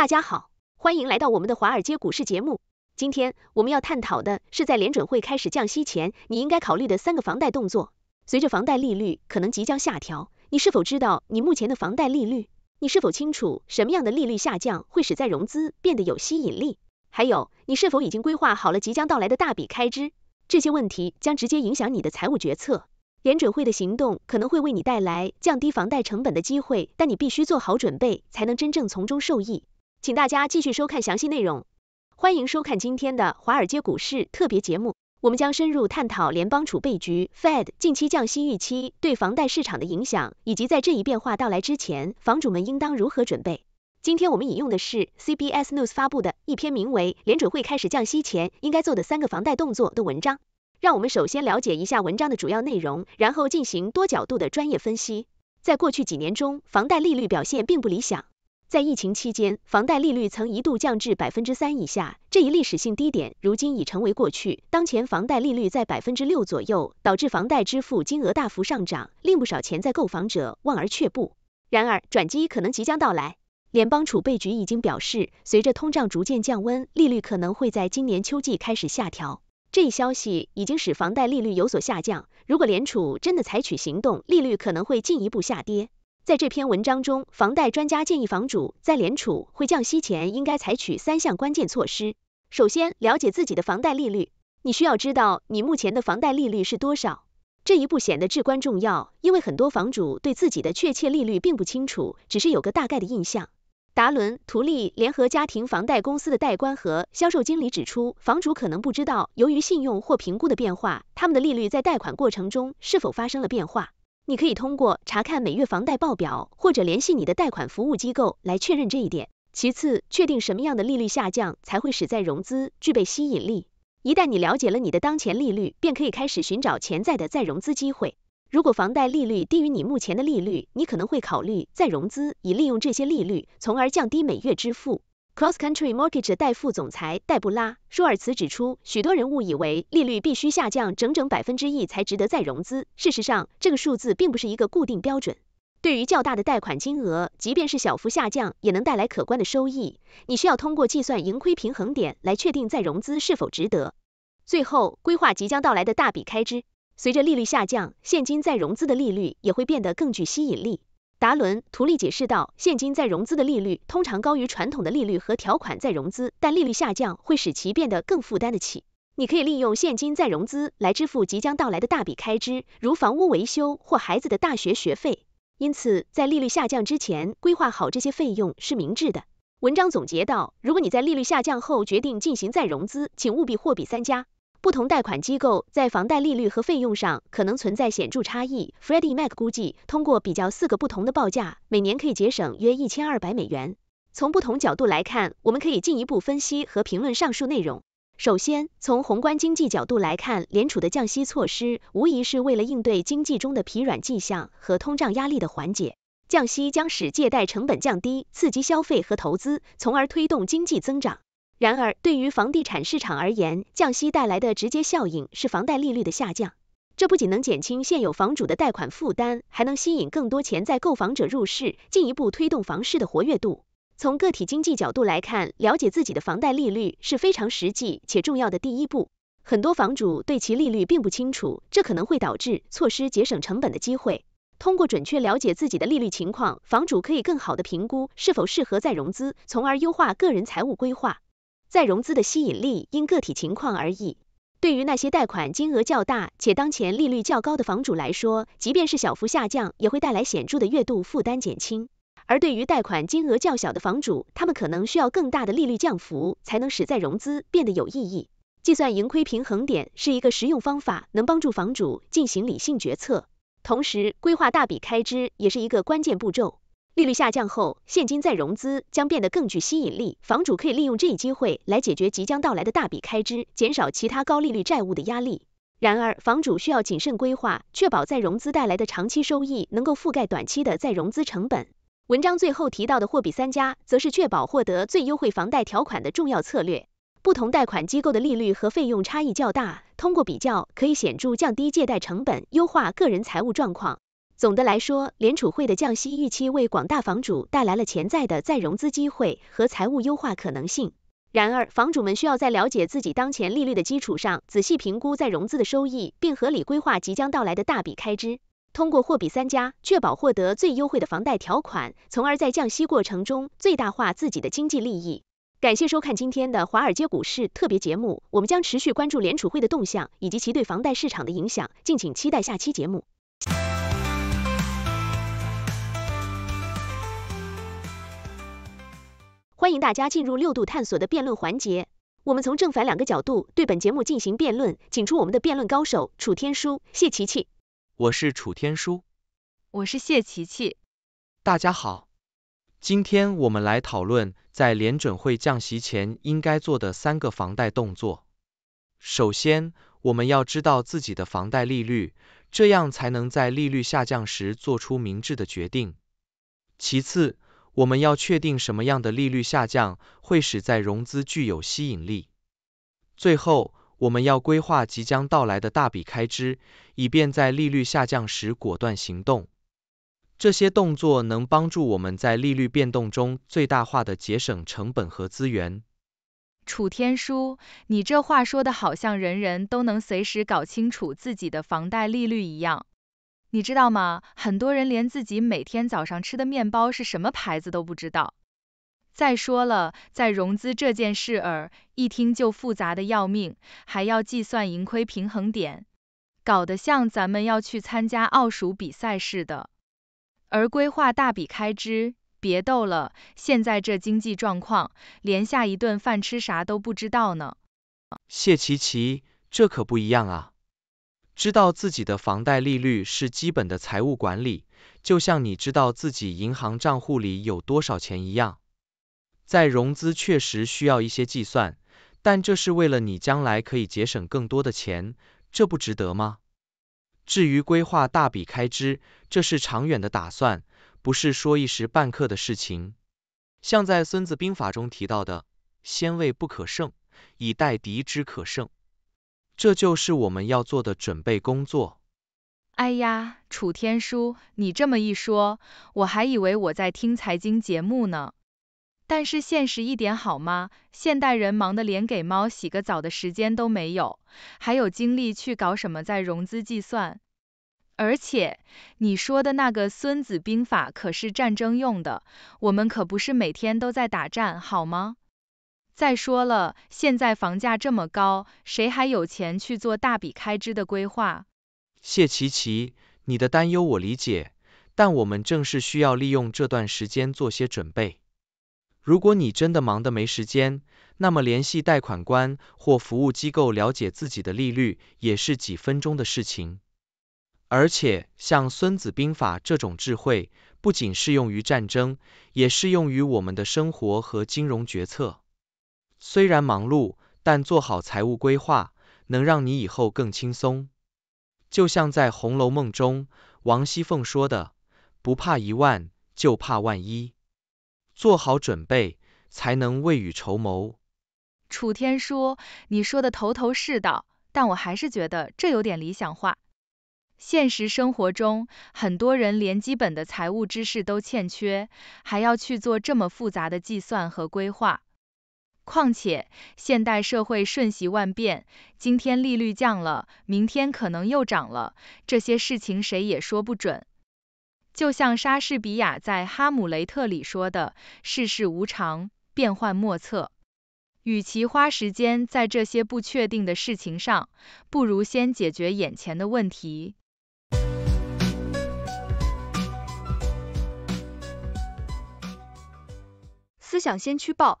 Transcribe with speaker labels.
Speaker 1: 大家好，欢迎来到我们的华尔街股市节目。今天我们要探讨的是在联准会开始降息前，你应该考虑的三个房贷动作。随着房贷利率可能即将下调，你是否知道你目前的房贷利率？你是否清楚什么样的利率下降会使再融资变得有吸引力？还有，你是否已经规划好了即将到来的大笔开支？这些问题将直接影响你的财务决策。联准会的行动可能会为你带来降低房贷成本的机会，但你必须做好准备，才能真正从中受益。请大家继续收看详细内容，欢迎收看今天的华尔街股市特别节目。我们将深入探讨联邦储备局 （Fed） 近期降息预期对房贷市场的影响，以及在这一变化到来之前，房主们应当如何准备。今天我们引用的是 CBS News 发布的一篇名为《联准会开始降息前应该做的三个房贷动作》的文章。让我们首先了解一下文章的主要内容，然后进行多角度的专业分析。在过去几年中，房贷利率表现并不理想。在疫情期间，房贷利率曾一度降至百分之三以下，这一历史性低点如今已成为过去。当前房贷利率在百分之六左右，导致房贷支付金额大幅上涨，令不少潜在购房者望而却步。然而，转机可能即将到来。联邦储备局已经表示，随着通胀逐渐降温，利率可能会在今年秋季开始下调。这一消息已经使房贷利率有所下降。如果联储真的采取行动，利率可能会进一步下跌。在这篇文章中，房贷专家建议房主在联储会降息前应该采取三项关键措施。首先，了解自己的房贷利率。你需要知道你目前的房贷利率是多少。这一步显得至关重要，因为很多房主对自己的确切利率并不清楚，只是有个大概的印象。达伦·图利联合家庭房贷公司的贷官和销售经理指出，房主可能不知道，由于信用或评估的变化，他们的利率在贷款过程中是否发生了变化。你可以通过查看每月房贷报表，或者联系你的贷款服务机构来确认这一点。其次，确定什么样的利率下降才会使再融资具备吸引力。一旦你了解了你的当前利率，便可以开始寻找潜在的再融资机会。如果房贷利率低于你目前的利率，你可能会考虑再融资，以利用这些利率，从而降低每月支付。Cross Country Markets 代副总裁黛布拉·舒尔茨指出，许多人误以为利率必须下降整整百分之一才值得再融资。事实上，这个数字并不是一个固定标准。对于较大的贷款金额，即便是小幅下降，也能带来可观的收益。你需要通过计算盈亏平衡点来确定再融资是否值得。最后，规划即将到来的大笔开支。随着利率下降，现金再融资的利率也会变得更具吸引力。达伦·图利解释道，现金再融资的利率通常高于传统的利率和条款再融资，但利率下降会使其变得更负担得起。你可以利用现金再融资来支付即将到来的大笔开支，如房屋维修或孩子的大学学费。因此，在利率下降之前规划好这些费用是明智的。文章总结到，如果你在利率下降后决定进行再融资，请务必货比三家。不同贷款机构在房贷利率和费用上可能存在显著差异。Freddie Mac 估计，通过比较四个不同的报价，每年可以节省约一千二百美元。从不同角度来看，我们可以进一步分析和评论上述内容。首先，从宏观经济角度来看，联储的降息措施无疑是为了应对经济中的疲软迹象和通胀压力的缓解。降息将使借贷成本降低，刺激消费和投资，从而推动经济增长。然而，对于房地产市场而言，降息带来的直接效应是房贷利率的下降。这不仅能减轻现有房主的贷款负担，还能吸引更多潜在购房者入市，进一步推动房市的活跃度。从个体经济角度来看，了解自己的房贷利率是非常实际且重要的第一步。很多房主对其利率并不清楚，这可能会导致错失节省成本的机会。通过准确了解自己的利率情况，房主可以更好地评估是否适合再融资，从而优化个人财务规划。再融资的吸引力因个体情况而异。对于那些贷款金额较大且当前利率较高的房主来说，即便是小幅下降，也会带来显著的月度负担减轻。而对于贷款金额较小的房主，他们可能需要更大的利率降幅才能使再融资变得有意义。计算盈亏平衡点是一个实用方法，能帮助房主进行理性决策。同时，规划大笔开支也是一个关键步骤。利率下降后，现金再融资将变得更具吸引力。房主可以利用这一机会来解决即将到来的大笔开支，减少其他高利率债务的压力。然而，房主需要谨慎规划，确保再融资带来的长期收益能够覆盖短期的再融资成本。文章最后提到的货比三家，则是确保获得最优惠房贷条款的重要策略。不同贷款机构的利率和费用差异较大，通过比较可以显著降低借贷成本，优化个人财务状况。总的来说，联储会的降息预期为广大房主带来了潜在的再融资机会和财务优化可能性。然而，房主们需要在了解自己当前利率的基础上，仔细评估再融资的收益，并合理规划即将到来的大笔开支。通过货比三家，确保获得最优惠的房贷条款，从而在降息过程中最大化自己的经济利益。感谢收看今天的华尔街股市特别节目，我们将持续关注联储会的动向以及其对房贷市场的影响，敬请期待下期节目。欢迎大家进入六度探索的辩论环节。我们从正反两个角度对本节目进行辩论，请出我们的辩论高手楚天舒、谢琪琪。
Speaker 2: 我是楚天舒。我是谢琪琪。大家好，今天我们来讨论在联准会降息前应该做的三个房贷动作。首先，我们要知道自己的房贷利率，这样才能在利率下降时做出明智的决定。其次，我们要确定什么样的利率下降会使在融资具有吸引力。最后，我们要规划即将到来的大笔开支，以便在利率下降时果断行动。这些动作能帮助我们在利率变动中最大化的节省成本和资源。
Speaker 3: 楚天舒，你这话说的好像人人都能随时搞清楚自己的房贷利率一样。你知道吗？很多人连自己每天早上吃的面包是什么牌子都不知道。再说了，在融资这件事儿，一听就复杂的要命，还要计算盈亏平衡点，搞得像咱们要去参加奥数比赛似的。而规划大笔开支，别逗了，现在这经济状况，连下一顿饭吃啥都不知道呢。
Speaker 2: 谢琪琪，这可不一样啊。知道自己的房贷利率是基本的财务管理，就像你知道自己银行账户里有多少钱一样。在融资确实需要一些计算，但这是为了你将来可以节省更多的钱，这不值得吗？至于规划大笔开支，这是长远的打算，不是说一时半刻的事情。像在《孙子兵法》中提到的，“先位不可胜，以待敌之可胜”。这就是我们要做的准备工作。
Speaker 3: 哎呀，楚天舒，你这么一说，我还以为我在听财经节目呢。但是现实一点好吗？现代人忙得连给猫洗个澡的时间都没有，还有精力去搞什么再融资计算？而且你说的那个《孙子兵法》可是战争用的，我们可不是每天都在打战好吗？再说了，现在房价这么高，谁还有钱去做大笔开支的规划？
Speaker 2: 谢琪琪，你的担忧我理解，但我们正是需要利用这段时间做些准备。如果你真的忙得没时间，那么联系贷款官或服务机构了解自己的利率，也是几分钟的事情。而且，像《孙子兵法》这种智慧，不仅适用于战争，也适用于我们的生活和金融决策。虽然忙碌，但做好财务规划能让你以后更轻松。就像在《红楼梦》中，王熙凤说的：“不怕一万，就怕万一。”做好准备，才能未雨绸缪。
Speaker 3: 楚天说：“你说的头头是道，但我还是觉得这有点理想化。现实生活中，很多人连基本的财务知识都欠缺，还要去做这么复杂的计算和规划。”况且，现代社会瞬息万变，今天利率降了，明天可能又涨了，这些事情谁也说不准。就像莎士比亚在《哈姆雷特》里说的：“世事无常，变幻莫测。”与其花时间在这些不确定的事情上，不如先解决眼前的问题。
Speaker 1: 思想先驱报。